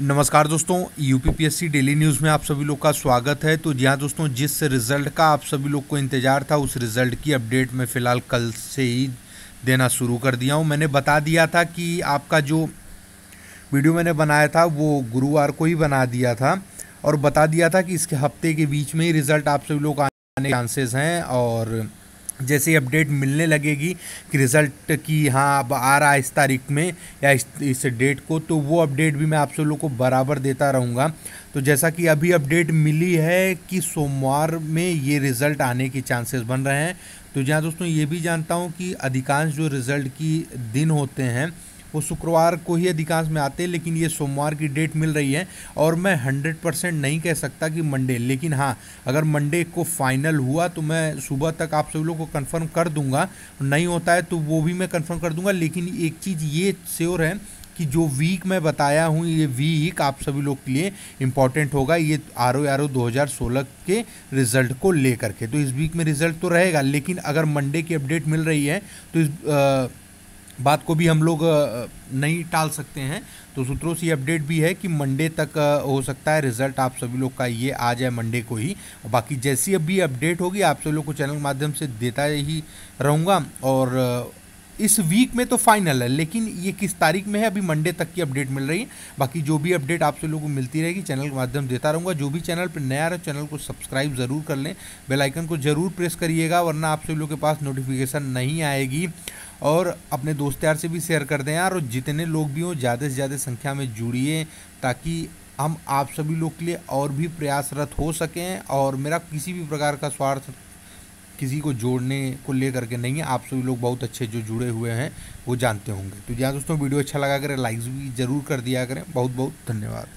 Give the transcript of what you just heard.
नमस्कार दोस्तों UPPSC daily news में आप सभी लोग का स्वागत है तो जी हाँ दोस्तों जिस रिज़ल्ट का आप सभी लोग को इंतज़ार था उस रिज़ल्ट की अपडेट मैं फ़िलहाल कल से ही देना शुरू कर दिया हूँ मैंने बता दिया था कि आपका जो वीडियो मैंने बनाया था वो गुरुवार को ही बना दिया था और बता दिया था कि इसके हफ्ते के बीच में ही रिज़ल्ट आप सभी लोग आने चांसेस हैं और जैसे ही अपडेट मिलने लगेगी कि रिज़ल्ट की हाँ अब आ रहा है इस तारीख में या इस इस डेट को तो वो अपडेट भी मैं आप सब लोग को बराबर देता रहूँगा तो जैसा कि अभी अपडेट मिली है कि सोमवार में ये रिज़ल्ट आने के चांसेस बन रहे हैं तो जहाँ दोस्तों ये भी जानता हूँ कि अधिकांश जो रिज़ल्ट की दिन होते हैं वो शुक्रवार को ही अधिकांश में आते हैं लेकिन ये सोमवार की डेट मिल रही है और मैं हंड्रेड परसेंट नहीं कह सकता कि मंडे लेकिन हाँ अगर मंडे को फाइनल हुआ तो मैं सुबह तक आप सभी लोग को कन्फर्म कर दूंगा नहीं होता है तो वो भी मैं कन्फर्म कर दूंगा लेकिन एक चीज़ ये श्योर है कि जो वीक मैं बताया हूँ ये वीक आप सभी लोग के लिए इम्पॉर्टेंट होगा ये आर ओ आर ओ दो के रिजल्ट को लेकर के तो इस वीक में रिजल्ट तो रहेगा लेकिन अगर मंडे की अपडेट मिल रही है तो इस आ, बात को भी हम लोग नहीं टाल सकते हैं तो सूत्रों से अपडेट भी है कि मंडे तक हो सकता है रिजल्ट आप सभी लोग का ये आ जाए मंडे को ही बाकी जैसी अभी अपडेट होगी आप सभी लोग को चैनल के माध्यम से देता ही रहूँगा और इस वीक में तो फाइनल है लेकिन ये किस तारीख में है अभी मंडे तक की अपडेट मिल रही है बाकी जो भी अपडेट सभी लोगों को मिलती रहेगी चैनल के माध्यम देता रहूँगा जो भी चैनल पर नया रहा चैनल को सब्सक्राइब ज़रूर कर लें बेलाइकन को ज़रूर प्रेस करिएगा वरना आप सभी लोग के पास नोटिफिकेशन नहीं आएगी और अपने दोस्त यार से भी शेयर कर दें यार और जितने लोग भी हों ज़्यादा से ज़्यादा संख्या में जुड़िए ताकि हम आप सभी लोग के लिए और भी प्रयासरत हो सकें और मेरा किसी भी प्रकार का स्वार्थ किसी को जोड़ने को लेकर के नहीं है आप सभी लोग बहुत अच्छे जो जुड़े हुए हैं वो जानते होंगे तो जहाँ दोस्तों वीडियो अच्छा लगा करें लाइक्स भी ज़रूर कर दिया करें बहुत बहुत धन्यवाद